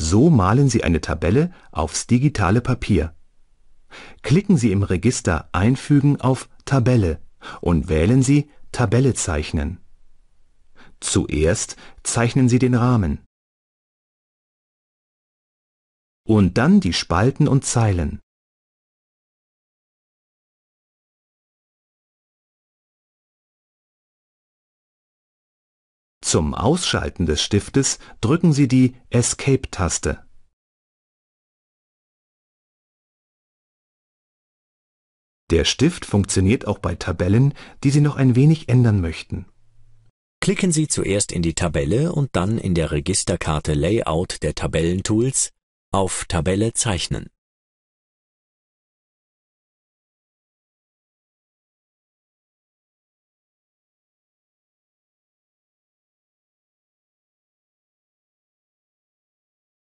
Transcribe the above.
So malen Sie eine Tabelle aufs digitale Papier. Klicken Sie im Register Einfügen auf Tabelle und wählen Sie Tabelle zeichnen. Zuerst zeichnen Sie den Rahmen und dann die Spalten und Zeilen Zum Ausschalten des Stiftes drücken Sie die Escape-Taste. Der Stift funktioniert auch bei Tabellen, die Sie noch ein wenig ändern möchten. Klicken Sie zuerst in die Tabelle und dann in der Registerkarte Layout der Tabellentools auf Tabelle zeichnen.